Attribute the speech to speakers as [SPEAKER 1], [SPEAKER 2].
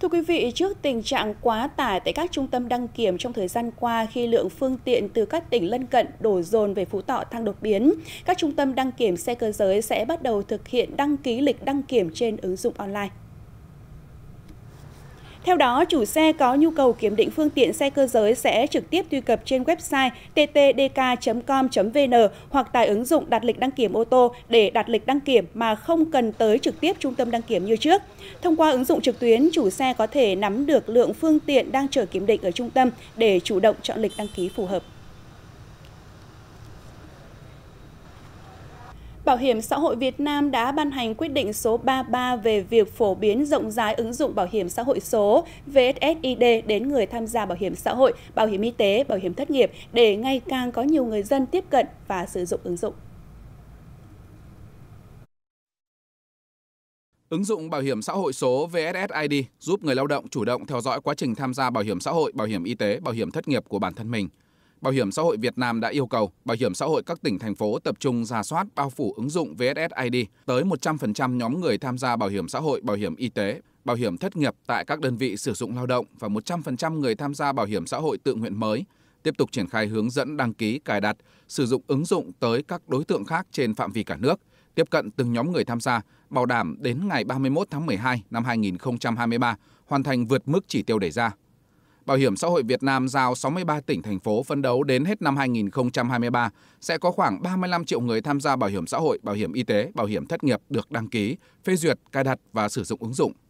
[SPEAKER 1] Thưa quý vị, trước tình trạng quá tải tại các trung tâm đăng kiểm trong thời gian qua khi lượng phương tiện từ các tỉnh lân cận đổ dồn về Phú Thọ tăng đột biến, các trung tâm đăng kiểm xe cơ giới sẽ bắt đầu thực hiện đăng ký lịch đăng kiểm trên ứng dụng online. Theo đó, chủ xe có nhu cầu kiểm định phương tiện xe cơ giới sẽ trực tiếp truy cập trên website ttdk.com.vn hoặc tải ứng dụng đặt lịch đăng kiểm ô tô để đặt lịch đăng kiểm mà không cần tới trực tiếp trung tâm đăng kiểm như trước. Thông qua ứng dụng trực tuyến, chủ xe có thể nắm được lượng phương tiện đang chờ kiểm định ở trung tâm để chủ động chọn lịch đăng ký phù hợp. Bảo hiểm xã hội Việt Nam đã ban hành quyết định số 33 về việc phổ biến rộng rãi ứng dụng bảo hiểm xã hội số VSSID đến người tham gia bảo hiểm xã hội, bảo hiểm y tế, bảo hiểm thất nghiệp để ngày càng có nhiều người dân tiếp cận và sử dụng ứng dụng.
[SPEAKER 2] Ứng dụng bảo hiểm xã hội số VSSID giúp người lao động chủ động theo dõi quá trình tham gia bảo hiểm xã hội, bảo hiểm y tế, bảo hiểm thất nghiệp của bản thân mình – Bảo hiểm xã hội Việt Nam đã yêu cầu Bảo hiểm xã hội các tỉnh thành phố tập trung ra soát bao phủ ứng dụng VSSID tới 100% nhóm người tham gia bảo hiểm xã hội, bảo hiểm y tế, bảo hiểm thất nghiệp tại các đơn vị sử dụng lao động và 100% người tham gia bảo hiểm xã hội tự nguyện mới, tiếp tục triển khai hướng dẫn đăng ký, cài đặt, sử dụng ứng dụng tới các đối tượng khác trên phạm vi cả nước, tiếp cận từng nhóm người tham gia, bảo đảm đến ngày 31 tháng 12 năm 2023 hoàn thành vượt mức chỉ tiêu đề ra. Bảo hiểm xã hội Việt Nam giao 63 tỉnh thành phố phân đấu đến hết năm 2023 sẽ có khoảng 35 triệu người tham gia bảo hiểm xã hội, bảo hiểm y tế, bảo hiểm thất nghiệp được đăng ký, phê duyệt, cài đặt và sử dụng ứng dụng.